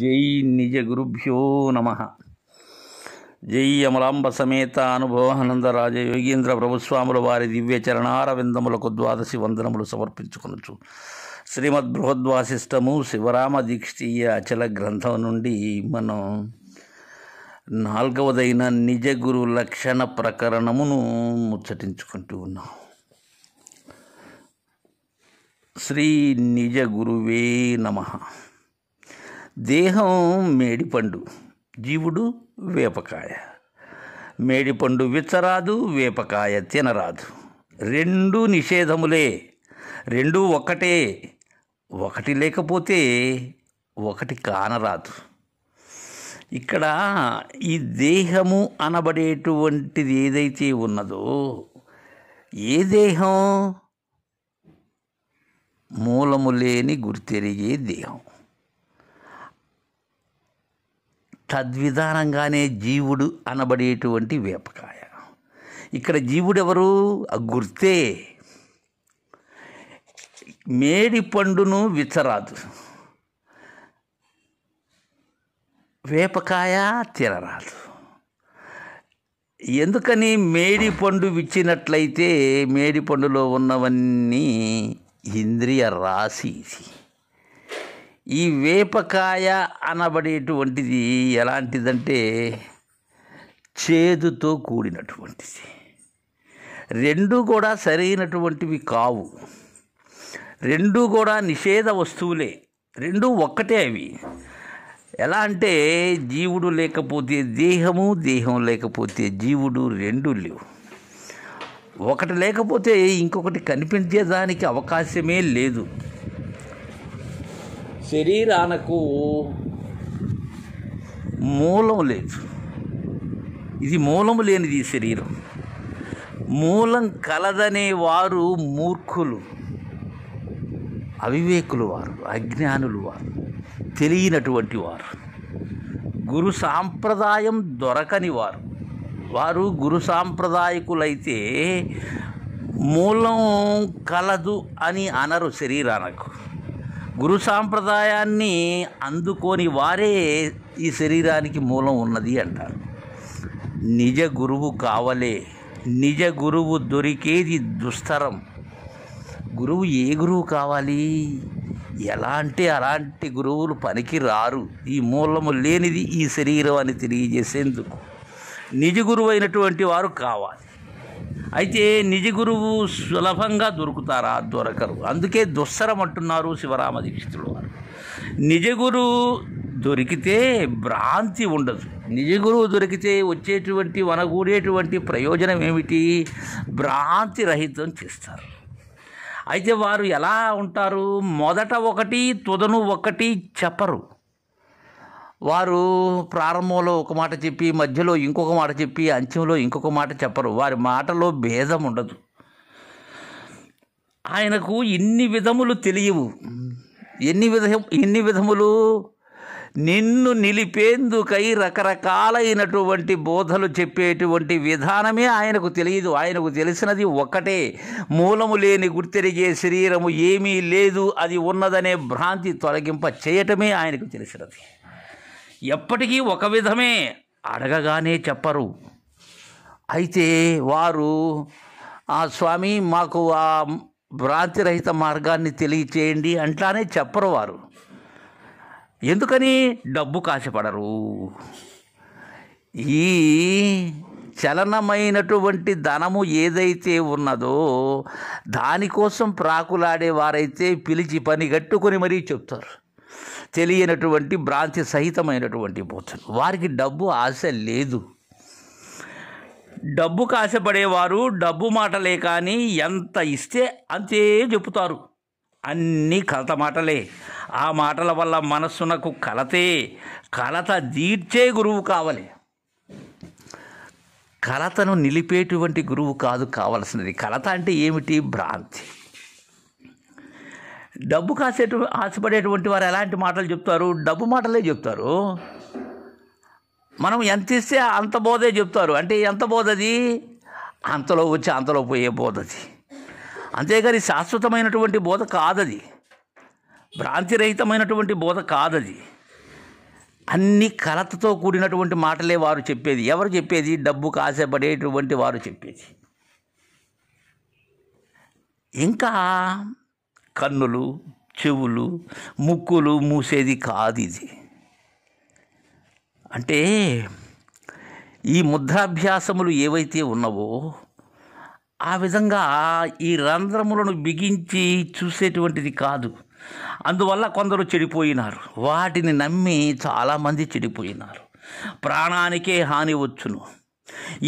జై నిజ గురుభ్యో నమ జై అమలాంబ సమేత అనుభవానంద రాజ యోగీంద్ర ప్రభుస్వాముల వారి దివ్య చరణారవిందములకు ద్వాదశి వందనములు సమర్పించుకొనొచ్చు శ్రీమద్ బృహద్వాసిష్టము శివరామ దీక్షీయ అచల గ్రంథం నుండి మనం నాలుగవదైన నిజ గురు లక్షణ ప్రకరణమును ముచ్చటించుకుంటూ ఉన్నాం శ్రీ నిజ గురువే నమ దేహం మేడిపండు జీవుడు వేపకాయ మేడిపండు విచ్చరాదు వేపకాయ తినరాదు రెండు నిషేధములే రెండు ఒకటే ఒకటి లేకపోతే ఒకటి కానరాదు ఇక్కడ ఈ దేహము అనబడేటువంటిది ఏదైతే ఉన్నదో ఏ దేహం మూలము లేని గుర్తెరిగే దేహం తద్విధానంగానే జీవుడు అనబడేటువంటి వేపకాయ ఇక్కడ జీవుడెవరు గుర్తే మేడి పండును విచ్చరాదు వేపకాయ తినరాదు ఎందుకని మేడి పండు విచ్చినట్లయితే మేడి పండులో ఉన్నవన్నీ ఇంద్రియ రాశి ఈ వేపకాయ అనబడేటువంటిది ఎలాంటిదంటే చేదుతో కూడినటువంటిది రెండు కూడా సరైనటువంటివి కావు రెండు కూడా నిషేధ వస్తువులే రెండు ఒక్కటే అవి ఎలా అంటే జీవుడు లేకపోతే దేహము దేహం లేకపోతే జీవుడు రెండు లేవు ఒకటి లేకపోతే ఇంకొకటి కనిపించేదానికి అవకాశమే లేదు శరీరానకు మూలం లేదు ఇది మూలము లేనిది ఈ శరీరం మూలం కలదనే వారు మూర్ఖులు అవివేకులు వారు అజ్ఞానులు వారు తెలియనటువంటి వారు గురు సాంప్రదాయం దొరకని వారు వారు గురు సాంప్రదాయకులైతే మూలం కలదు అని అనరు శరీరానకు గురు సాంప్రదాయాన్ని అందుకోని వారే ఈ శరీరానికి మూలం ఉన్నది అంటారు నిజ గురువు కావలే నిజ గురువు దొరికేది దుస్తరం గురువు ఏ గురువు కావాలి ఎలాంటి అలాంటి గురువులు పనికి రారు ఈ మూలము లేనిది ఈ శరీరం అని తెలియజేసేందుకు నిజ గురువు అయినటువంటి వారు కావాలి అయితే నిజ గురువు సులభంగా దొరుకుతారా దొరకరు అందుకే దుస్సరమంటున్నారు శివరామ దీక్షితులు వారు నిజ గురువు దొరికితే భ్రాంతి ఉండదు నిజ గురువు దొరికితే వచ్చేటువంటి వనగూడేటువంటి ప్రయోజనం ఏమిటి భ్రాంతి రహితం చేస్తారు అయితే వారు ఎలా ఉంటారు మొదట ఒకటి తుదను ఒకటి చెప్పరు వారు ప్రారంభంలో ఒక మాట చెప్పి మధ్యలో ఇంకొక మాట చెప్పి అంత్యంలో ఇంకొక మాట చెప్పరు వారి మాటలో భేదం ఉండదు ఆయనకు ఇన్ని విధములు తెలియవు ఎన్ని విధ ఎన్ని విధములు నిన్ను నిలిపేందుకై రకరకాలైనటువంటి బోధలు చెప్పేటువంటి విధానమే ఆయనకు తెలియదు ఆయనకు తెలిసినది ఒక్కటే మూలము లేని గుర్తెరిగే శరీరము ఏమీ లేదు అది ఉన్నదనే భ్రాంతి తొలగింప చేయటమే ఆయనకు తెలిసినది ఎప్పటికీ ఒక విధమే అడగగానే చెప్పరు అయితే వారు ఆ స్వామి మాకు ఆ భ్రాంతిరహిత మార్గాన్ని తెలియచేయండి అంటానే చెప్పరు వారు ఎందుకని డబ్బు కాశపడరు ఈ చలనమైనటువంటి ధనము ఏదైతే ఉన్నదో దానికోసం ప్రాకులాడే వారైతే పిలిచి పని కట్టుకొని మరీ చెప్తారు తెలియనటువంటి భ్రాంతి సహితమైనటువంటి పోతులు వారికి డబ్బు ఆశ లేదు డబ్బు కాశపడేవారు డబ్బు మాటలే కానీ ఎంత ఇస్తే అంతే చెబుతారు అన్నీ కలత మాటలే ఆ మాటల వల్ల మనస్సునకు కలతే కలత దీర్చే గురువు కావాలి కలతను నిలిపేటువంటి గురువు కాదు కావలసినది కలత అంటే ఏమిటి భ్రాంతి డబ్బు కాసేట ఆశపడేటువంటి వారు ఎలాంటి మాటలు చెప్తారు డబ్బు మాటలే చెప్తారు మనం ఎంత ఇస్తే అంత బోధే చెప్తారు అంటే ఎంత బోధది అంతలో వచ్చి అంతలో పోయే బోధది అంతేగాని శాశ్వతమైనటువంటి బోధ కాదది భ్రాంతిరహితమైనటువంటి బోధ కాదది అన్ని కలతతో కూడినటువంటి మాటలే వారు చెప్పేది ఎవరు చెప్పేది డబ్బు కాసేపడేటువంటి వారు చెప్పేది ఇంకా కన్నులు చెవులు ముక్కులు మూసేది కాదు ఇది అంటే ఈ ముద్రాభ్యాసములు ఏవైతే ఉన్నావో ఆ విధంగా ఈ రంధ్రములను బిగించి చూసేటువంటిది కాదు అందువల్ల కొందరు చెడిపోయినారు వాటిని నమ్మి చాలామంది చెడిపోయినారు ప్రాణానికే హాని వచ్చును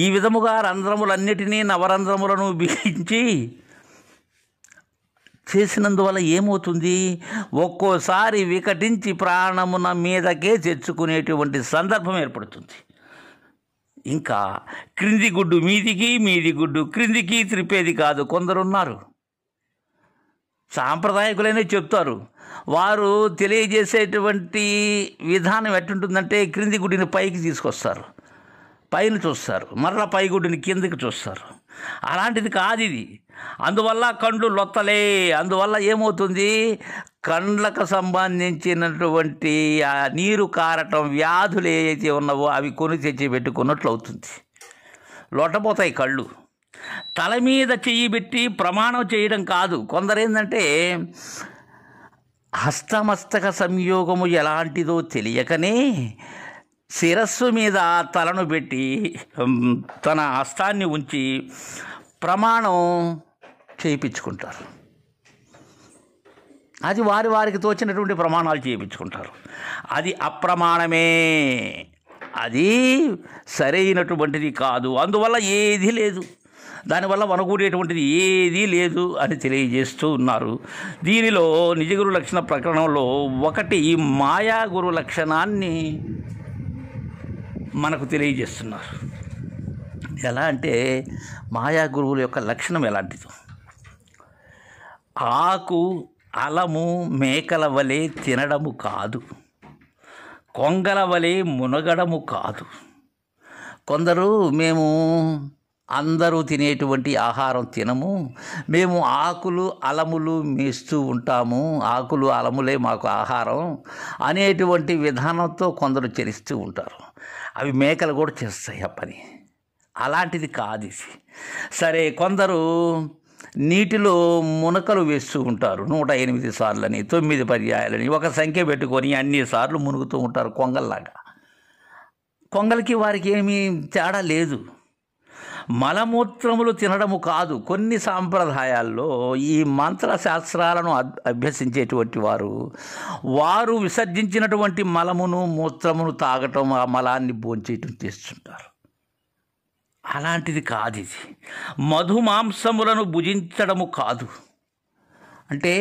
ఈ విధముగా రంధ్రములన్నిటినీ నవరంధ్రములను బిగించి చేసినందువల్ల ఏమవుతుంది ఒక్కోసారి వికటించి ప్రాణమున మీదకే తెచ్చుకునేటువంటి సందర్భం ఏర్పడుతుంది ఇంకా క్రింది గుడ్డు మీదికి మీది గుడ్డు క్రిందికి త్రిపేది కాదు కొందరున్నారు సాంప్రదాయకులైన చెప్తారు వారు తెలియజేసేటువంటి విధానం ఎట్టుంటుందంటే క్రింది గుడ్డిని పైకి తీసుకొస్తారు పైన చూస్తారు మరలా పై గుడ్డిని కిందకి చూస్తారు అలాంటిది కాదు ఇది అందువల్ల కండ్లు లొత్తలే అందువల్ల ఏమవుతుంది కండ్లకు సంబంధించినటువంటి ఆ నీరు కారటం వ్యాధులు ఏవైతే ఉన్నావో అవి కొని తెచ్చి పెట్టుకున్నట్లు అవుతుంది లొట్టపోతాయి కళ్ళు తల మీద చెయ్యి పెట్టి ప్రమాణం చేయడం కాదు కొందరేందంటే హస్తమస్తక సంయోగము ఎలాంటిదో తెలియకనే శిరస్సు మీద తలను పెట్టి తన హస్తాన్ని ఉంచి ప్రమాణం చేయించుకుంటారు అది వారి వారికి తోచినటువంటి ప్రమాణాలు చేయించుకుంటారు అది అప్రమాణమే అది సరైనటువంటిది కాదు అందువల్ల ఏది లేదు దానివల్ల వనకూడేటువంటిది ఏదీ లేదు అని తెలియజేస్తూ ఉన్నారు దీనిలో నిజగురు లక్షణ ప్రకరణంలో ఒకటి మాయా గురు లక్షణాన్ని మనకు తెలియజేస్తున్నారు ఎలా అంటే మాయా గురువుల యొక్క లక్షణం ఎలాంటిదో ఆకు అలము మేకల వలె తినడము కాదు కొంగల వలె మునగడము కాదు కొందరు మేము అందరూ తినేటువంటి ఆహారం తినము మేము ఆకులు అలములు మేస్తూ ఉంటాము ఆకులు అలములే మాకు ఆహారం అనేటువంటి విధానంతో కొందరు చరిస్తూ ఉంటారు అవి మేకలు కూడా చేస్తాయి ఆ పని అలాంటిది కాదు సరే కొందరు నీటిలో మునకలు వేస్తూ ఉంటారు నూట ఎనిమిది సార్లని తొమ్మిది పర్యాయాలని ఒక సంఖ్య పెట్టుకొని అన్ని సార్లు మునుగుతూ ఉంటారు కొంగల్లాగా కొంగలకి వారికి ఏమీ తేడా లేదు మలమూత్రములు తినడము కాదు కొన్ని సాంప్రదాయాల్లో ఈ మంత్రశాస్త్రాలను అభ్యసించేటువంటి వారు వారు విసర్జించినటువంటి మలమును మూత్రమును తాగటం ఆ మలాన్ని భోంచేయటం చేస్తుంటారు అలాంటిది కాదు ఇది మధుమాంసములను భుజించడము కాదు అంటే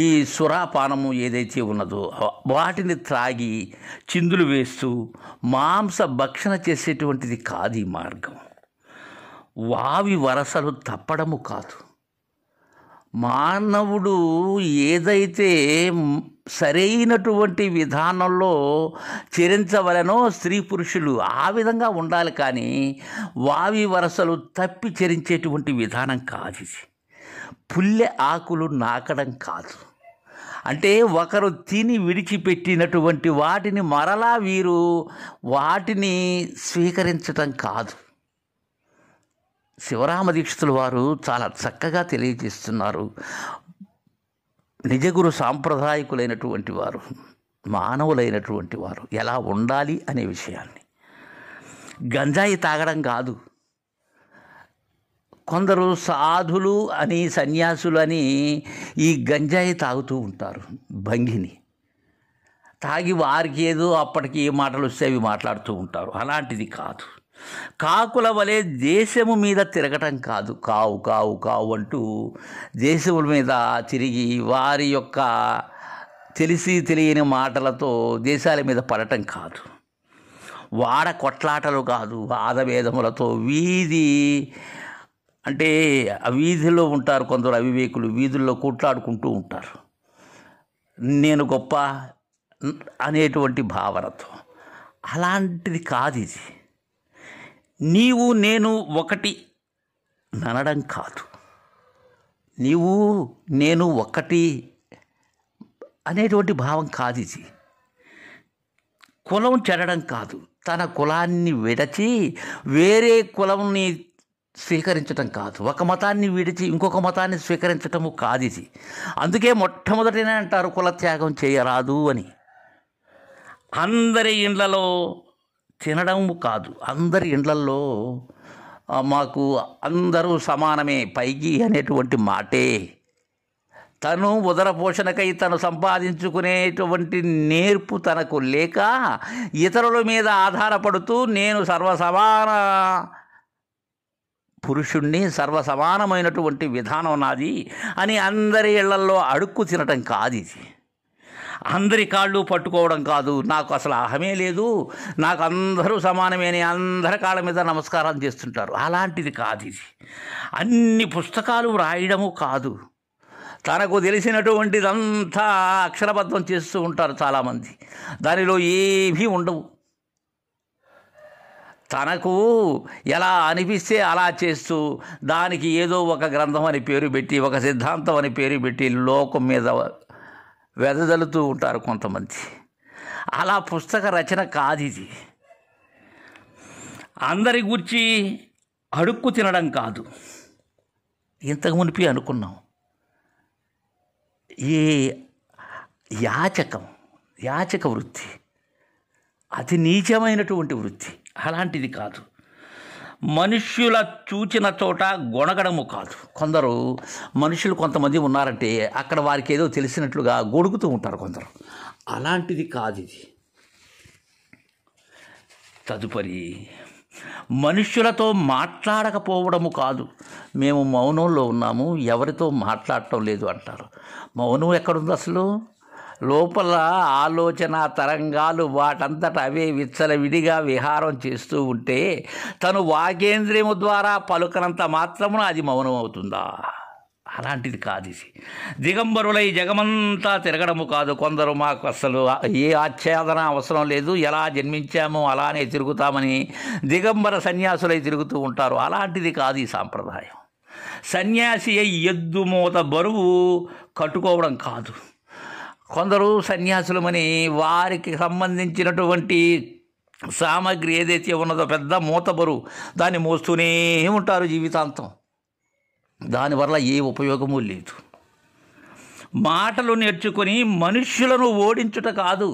ఈ సురాపానము ఏదైతే ఉన్నదో వాటిని త్రాగి చిందులు వేస్తూ మాంస భక్షణ చేసేటువంటిది కాదు ఈ మార్గం వావి వరసలు తప్పడము కాదు మానవుడు ఏదైతే సరైనటువంటి విధానంలో చరించవలనో స్త్రీ పురుషులు ఆ విధంగా ఉండాలి కానీ వావి వరసలు తప్పి చరించేటువంటి విధానం కాదు ఇది పుల్లె ఆకులు నాకడం కాదు అంటే ఒకరు తిని విడిచిపెట్టినటువంటి వాటిని మరలా వీరు వాటిని స్వీకరించటం కాదు శివరామ దీక్షితుల వారు చాలా చక్కగా తెలియజేస్తున్నారు నిజగురు సాంప్రదాయకులైనటువంటి వారు మానవులైనటువంటి వారు ఎలా ఉండాలి అనే విషయాన్ని గంజాయి తాగడం కాదు కొందరు సాధులు అని సన్యాసులు అని ఈ గంజాయి తాగుతూ ఉంటారు భంగిని తాగి వారికి ఏదో అప్పటికి ఏ మాటలు వస్తే అవి మాట్లాడుతూ ఉంటారు అలాంటిది కాదు కాకుల వలె దేశము మీద తిరగటం కాదు కావు కావు కావు అంటూ దేశముల మీద తిరిగి వారి యొక్క తెలిసి తెలియని మాటలతో దేశాల మీద పడటం కాదు వాడ కొట్లాటలు కాదు వాదభేదములతో వీధి అంటే వీధిలో ఉంటారు కొందరు అవివేకులు వీధుల్లో కొట్లాడుకుంటూ ఉంటారు నేను గొప్ప అనేటువంటి భావనతో అలాంటిది కాదు ఇది నీవు నేను ఒకటి ననడం కాదు నీవు నేను ఒకటి అనేటువంటి భావం కాదు ఇది కులం చెడడం కాదు తన కులాన్ని విడచి వేరే కులంని స్వీకరించటం కాదు ఒక మతాన్ని విడిచి ఇంకొక మతాన్ని స్వీకరించటము కాదు ఇది అందుకే మొట్టమొదటినే అంటారు కులత్యాగం చేయరాదు అని అందరి ఇండ్లలో తినడం కాదు అందరి ఇండ్లల్లో మాకు అందరూ సమానమే పైకి అనేటువంటి మాటే తను ఉదర పోషణకై తను సంపాదించుకునేటువంటి నేర్పు తనకు లేక ఇతరుల మీద ఆధారపడుతూ నేను సర్వసమాన పురుషుణ్ణి సర్వసమానమైనటువంటి విధానం నాది అని అందరి ఇళ్లల్లో అడుక్కు తినటం కాదు ఇది అందరి కాళ్ళు పట్టుకోవడం కాదు నాకు అసలు అహమే లేదు నాకు అందరూ సమానమేని అందరి కాళ్ళ మీద నమస్కారం చేస్తుంటారు అలాంటిది కాదు ఇది అన్ని పుస్తకాలు రాయడము కాదు తనకు తెలిసినటువంటిదంతా అక్షరబద్ధం చేస్తూ ఉంటారు చాలామంది దానిలో ఏమీ ఉండవు తనకు ఎలా అనిపిస్తే అలా చేస్తూ దానికి ఏదో ఒక గ్రంథం అని పేరు పెట్టి ఒక సిద్ధాంతం అని పేరు పెట్టి లోకం మీద వెదజల్లుతూ ఉంటారు కొంతమంది అలా పుస్తక రచన కాదు ఇది అందరి గురించి అడుక్కు తినడం కాదు ఇంతకు మునిపి అనుకున్నాం ఈ యాచకం యాచక వృత్తి అతి నీచమైనటువంటి వృత్తి అలాంటిది కాదు మనుష్యుల చూచిన చోట గొణగడము కాదు కొందరు మనుషులు కొంతమంది ఉన్నారంటే అక్కడ వారికి ఏదో తెలిసినట్లుగా గొడుగుతూ ఉంటారు కొందరు అలాంటిది కాదు ఇది తదుపరి మనుష్యులతో మాట్లాడకపోవడము కాదు మేము మౌనంలో ఉన్నాము ఎవరితో మాట్లాడటం లేదు అంటారు మౌనం ఎక్కడుంది అసలు లోపల ఆలోచన తరంగాలు వాటంతట అవే విచ్చలవిడిగా విహారం చేస్తూ ఉంటే తను వాగేంద్రియము ద్వారా పలుకనంత మాత్రమున అది మౌనం అవుతుందా అలాంటిది కాదు ఇది దిగంబరులై జగమంతా తిరగడము కాదు కొందరు మాకు అసలు ఏ ఆచ్ఛాదన అవసరం లేదు ఎలా జన్మించామో అలానే తిరుగుతామని దిగంబర సన్యాసులై తిరుగుతూ ఉంటారు అలాంటిది కాదు ఈ సాంప్రదాయం సన్యాసి అయి ఎద్దు మూత బరువు కట్టుకోవడం కాదు కొందరు సన్యాసులమని వారికి సంబంధించినటువంటి సామాగ్రి ఏదైతే ఉన్నదో పెద్ద మూతబరు దాన్ని మోస్తూనే ఉంటారు జీవితాంతం దానివల్ల ఏ ఉపయోగము లేదు మాటలు నేర్చుకొని మనుష్యులను ఓడించుట కాదు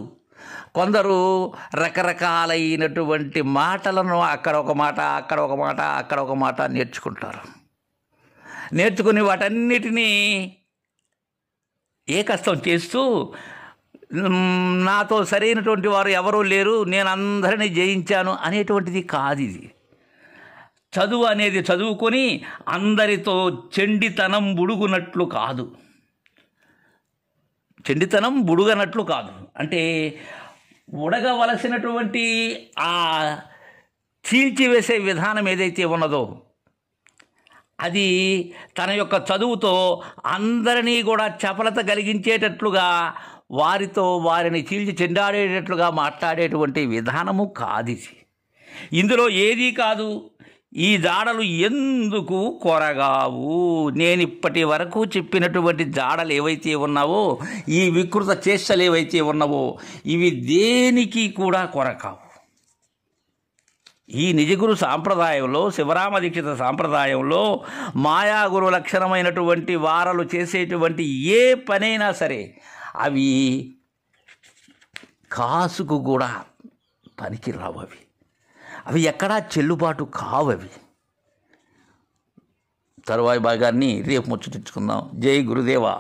కొందరు రకరకాలైనటువంటి మాటలను అక్కడ ఒక మాట అక్కడ ఒక మాట అక్కడ ఒక మాట నేర్చుకుంటారు నేర్చుకుని వాటన్నిటినీ ఏ కష్టం చేస్తూ నాతో సరైనటువంటి వారు ఎవరూ లేరు నేను అందరినీ జయించాను అనేటువంటిది కాదు ఇది చదువు అనేది చదువుకొని అందరితో చెండితనం బుడుగునట్లు కాదు చెండితనం బుడుగనట్లు కాదు అంటే ఉడగవలసినటువంటి ఆ చీల్చివేసే విధానం ఏదైతే ఉన్నదో అది తన యొక్క చదువుతో అందరినీ కూడా చపలత కలిగించేటట్లుగా వారితో వారిని చీల్చి చెండాడేటట్లుగా మాట్లాడేటువంటి విధానము కాది ఇందులో ఏదీ కాదు ఈ జాడలు ఎందుకు కొరగావు నేను వరకు చెప్పినటువంటి జాడలు ఏవైతే ఉన్నావో ఈ వికృత చేష్టలు ఏవైతే ఉన్నావో ఇవి దేనికి కూడా కొరకావు ఈ నిజగురు సాంప్రదాయంలో శివరామ దీక్షిత సాంప్రదాయంలో మాయాగురు లక్షణమైనటువంటి వారలు చేసేటువంటి ఏ పనైనా సరే అవి కాసుకు కూడా పనికి రావవి అవి ఎక్కడా చెల్లుబాటు కావవి తరువాయి భాగాన్ని రేపు తెచ్చుకుందాం జై గురుదేవా